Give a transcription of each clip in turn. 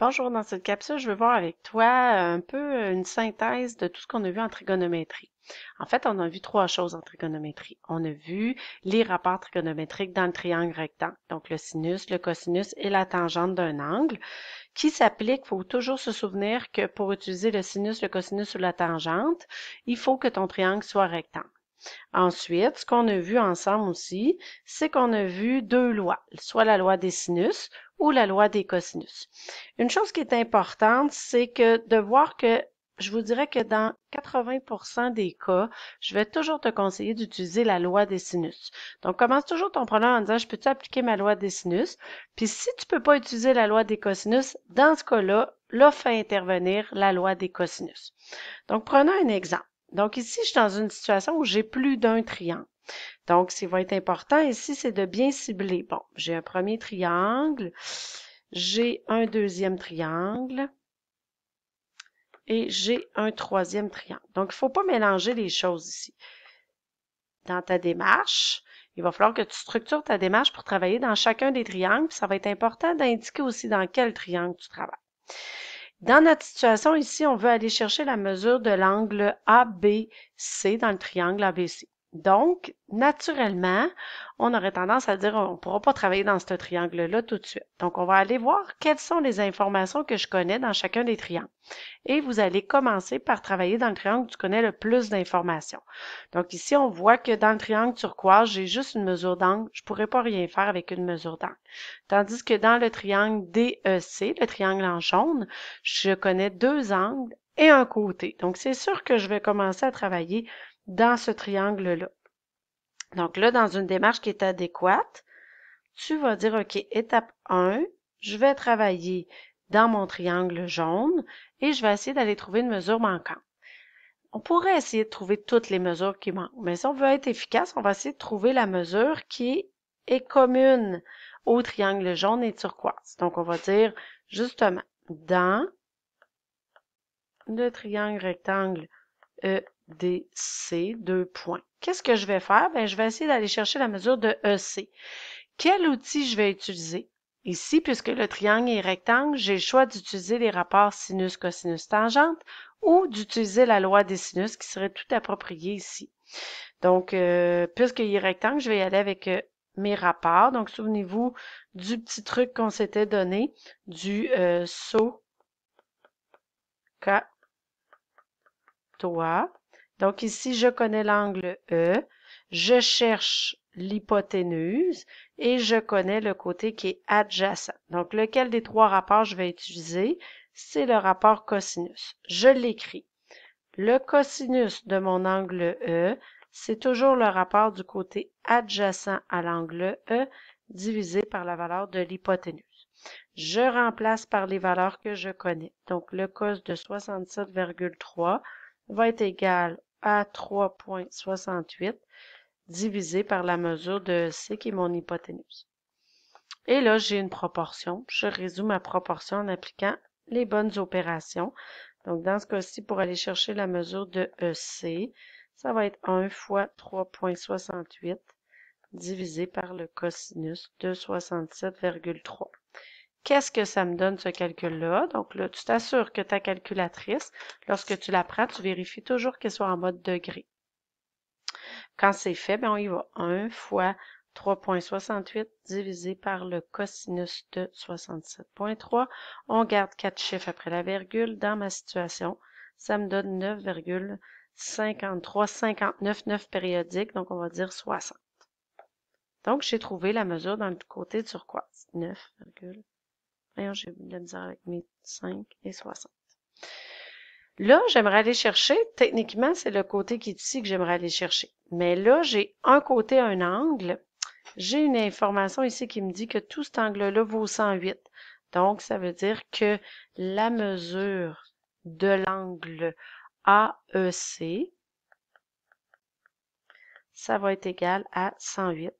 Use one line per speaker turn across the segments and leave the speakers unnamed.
Bonjour, dans cette capsule, je veux voir avec toi euh, un peu euh, une synthèse de tout ce qu'on a vu en trigonométrie. En fait, on a vu trois choses en trigonométrie. On a vu les rapports trigonométriques dans le triangle rectangle, donc le sinus, le cosinus et la tangente d'un angle, qui s'appliquent, il faut toujours se souvenir que pour utiliser le sinus, le cosinus ou la tangente, il faut que ton triangle soit rectangle. Ensuite, ce qu'on a vu ensemble aussi, c'est qu'on a vu deux lois, soit la loi des sinus ou la loi des cosinus. Une chose qui est importante, c'est que de voir que je vous dirais que dans 80% des cas, je vais toujours te conseiller d'utiliser la loi des sinus. Donc, commence toujours ton problème en disant, je peux-tu appliquer ma loi des sinus? Puis, si tu peux pas utiliser la loi des cosinus, dans ce cas-là, là, fais intervenir la loi des cosinus. Donc, prenons un exemple. Donc ici, je suis dans une situation où j'ai plus d'un triangle. Donc, ce qui va être important ici, c'est de bien cibler. Bon, j'ai un premier triangle, j'ai un deuxième triangle et j'ai un troisième triangle. Donc, il ne faut pas mélanger les choses ici. Dans ta démarche, il va falloir que tu structures ta démarche pour travailler dans chacun des triangles. ça va être important d'indiquer aussi dans quel triangle tu travailles. Dans notre situation ici, on veut aller chercher la mesure de l'angle ABC dans le triangle ABC. Donc, naturellement, on aurait tendance à dire on ne pourra pas travailler dans ce triangle-là tout de suite. Donc, on va aller voir quelles sont les informations que je connais dans chacun des triangles. Et vous allez commencer par travailler dans le triangle où tu connais le plus d'informations. Donc, ici, on voit que dans le triangle turquoise, j'ai juste une mesure d'angle. Je ne pourrais pas rien faire avec une mesure d'angle. Tandis que dans le triangle DEC, le triangle en jaune, je connais deux angles et un côté. Donc, c'est sûr que je vais commencer à travailler dans ce triangle-là. Donc là, dans une démarche qui est adéquate, tu vas dire, OK, étape 1, je vais travailler dans mon triangle jaune et je vais essayer d'aller trouver une mesure manquante. On pourrait essayer de trouver toutes les mesures qui manquent, mais si on veut être efficace, on va essayer de trouver la mesure qui est commune au triangle jaune et turquoise. Donc, on va dire justement dans le triangle rectangle E, DC, deux points. Qu'est-ce que je vais faire? Bien, je vais essayer d'aller chercher la mesure de EC. Quel outil je vais utiliser? Ici, puisque le triangle est rectangle, j'ai le choix d'utiliser les rapports sinus, cosinus, tangente ou d'utiliser la loi des sinus qui serait tout appropriée ici. Donc, puisque euh, puisqu'il est rectangle, je vais y aller avec euh, mes rapports. Donc, souvenez-vous du petit truc qu'on s'était donné, du euh, saut, so, toi. Donc ici, je connais l'angle E, je cherche l'hypoténuse et je connais le côté qui est adjacent. Donc lequel des trois rapports je vais utiliser? C'est le rapport cosinus. Je l'écris. Le cosinus de mon angle E, c'est toujours le rapport du côté adjacent à l'angle E divisé par la valeur de l'hypoténuse. Je remplace par les valeurs que je connais. Donc le cos de 67,3 va être égal à 3,68 divisé par la mesure de C qui est mon hypoténuse. Et là, j'ai une proportion. Je résous ma proportion en appliquant les bonnes opérations. Donc, dans ce cas-ci, pour aller chercher la mesure de EC, ça va être 1 fois 3,68 divisé par le cosinus de 67,3. Qu'est-ce que ça me donne ce calcul-là? Donc là, tu t'assures que ta calculatrice, lorsque tu la prends, tu vérifies toujours qu'elle soit en mode degré. Quand c'est fait, bien, on y va. 1 fois 3.68 divisé par le cosinus de 67.3. On garde quatre chiffres après la virgule. Dans ma situation, ça me donne 9,53599 périodiques, donc on va dire 60. Donc, j'ai trouvé la mesure dans le côté turquoise, 9,53. D'ailleurs, j'ai la avec mes 5 et 60. Là, j'aimerais aller chercher, techniquement, c'est le côté qui est ici que j'aimerais aller chercher. Mais là, j'ai un côté, un angle. J'ai une information ici qui me dit que tout cet angle-là vaut 108. Donc, ça veut dire que la mesure de l'angle AEC, ça va être égal à 108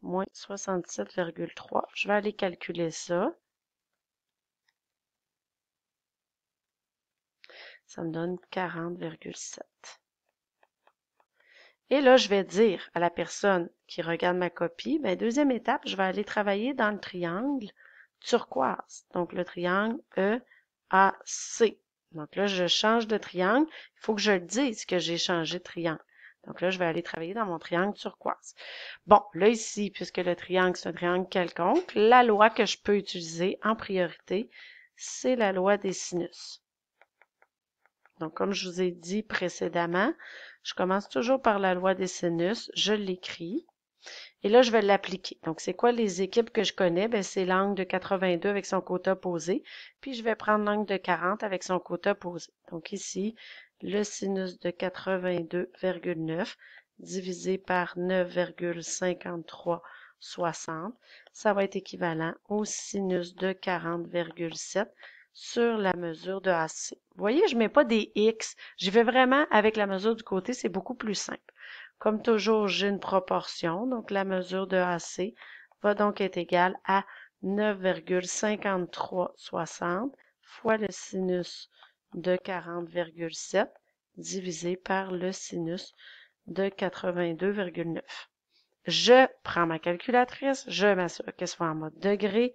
moins 67,3. Je vais aller calculer ça. Ça me donne 40,7. Et là, je vais dire à la personne qui regarde ma copie, ben, deuxième étape, je vais aller travailler dans le triangle turquoise. Donc, le triangle EAC. Donc là, je change de triangle. Il faut que je le dise que j'ai changé de triangle. Donc là, je vais aller travailler dans mon triangle turquoise. Bon, là ici, puisque le triangle, c'est un triangle quelconque, la loi que je peux utiliser en priorité, c'est la loi des sinus. Donc, comme je vous ai dit précédemment, je commence toujours par la loi des sinus, je l'écris. Et là, je vais l'appliquer. Donc, c'est quoi les équipes que je connais? Ben, c'est l'angle de 82 avec son côté opposé. Puis, je vais prendre l'angle de 40 avec son côté opposé. Donc, ici, le sinus de 82,9 divisé par 9,5360, ça va être équivalent au sinus de 40,7 sur la mesure de AC. Vous voyez, je ne mets pas des X. J'y vais vraiment avec la mesure du côté, c'est beaucoup plus simple. Comme toujours, j'ai une proportion, donc la mesure de AC va donc être égale à 9,5360 fois le sinus de 40,7 divisé par le sinus de 82,9. Je prends ma calculatrice, je m'assure qu'elle soit en mode degré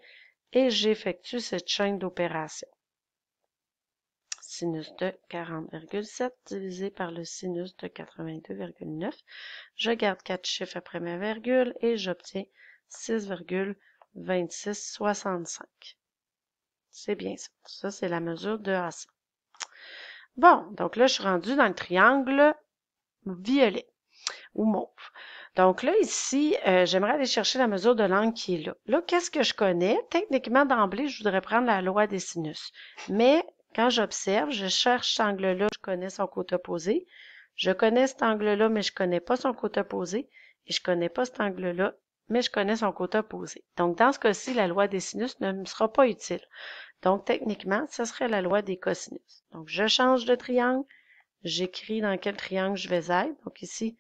et j'effectue cette chaîne d'opérations. Sinus de 40,7 divisé par le sinus de 82,9. Je garde quatre chiffres après ma virgule et j'obtiens 6,2665. C'est bien ça. Ça, c'est la mesure de AC. Bon, donc là, je suis rendue dans le triangle violet ou mauve. Donc là, ici, euh, j'aimerais aller chercher la mesure de l'angle qui est là. Là, qu'est-ce que je connais? Techniquement, d'emblée, je voudrais prendre la loi des sinus. Mais quand j'observe, je cherche cet angle-là, je connais son côté opposé. Je connais cet angle-là, mais je connais pas son côté opposé. Et je connais pas cet angle-là, mais je connais son côté opposé. Donc, dans ce cas-ci, la loi des sinus ne me sera pas utile. Donc, techniquement, ce serait la loi des cosinus. Donc, je change de triangle. J'écris dans quel triangle je vais être. Donc, ici,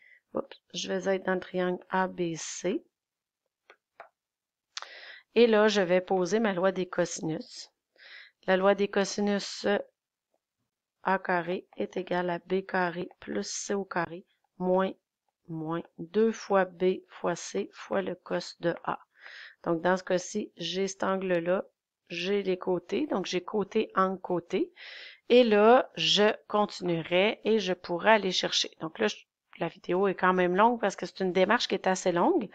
je vais être dans le triangle ABC. Et là, je vais poser ma loi des cosinus. La loi des cosinus A carré est égale à B carré plus C au carré moins moins 2 fois B fois C fois le cos de A. Donc, dans ce cas-ci, j'ai cet angle-là, j'ai les côtés, donc j'ai côté, en côté. Et là, je continuerai et je pourrai aller chercher. Donc là, la vidéo est quand même longue parce que c'est une démarche qui est assez longue.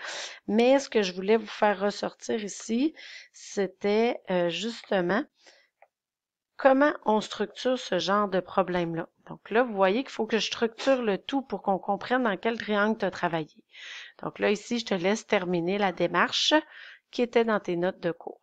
Mais ce que je voulais vous faire ressortir ici, c'était euh, justement comment on structure ce genre de problème-là. Donc là, vous voyez qu'il faut que je structure le tout pour qu'on comprenne dans quel triangle tu as travaillé. Donc là, ici, je te laisse terminer la démarche qui était dans tes notes de cours.